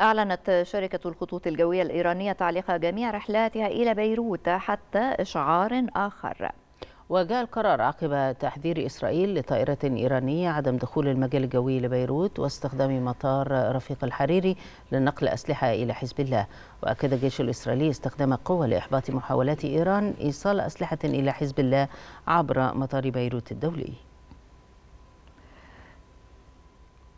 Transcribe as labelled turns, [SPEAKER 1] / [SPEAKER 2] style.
[SPEAKER 1] أعلنت شركة الخطوط الجوية الإيرانية تعليق جميع رحلاتها إلى بيروت حتى إشعار آخر
[SPEAKER 2] وجاء القرار عقب تحذير إسرائيل لطائرة إيرانية عدم دخول المجال الجوي لبيروت واستخدام مطار رفيق الحريري لنقل أسلحة إلى حزب الله وأكد الجيش الإسرائيلي استخدام قوة لإحباط محاولات إيران إيصال أسلحة إلى حزب الله عبر مطار بيروت الدولي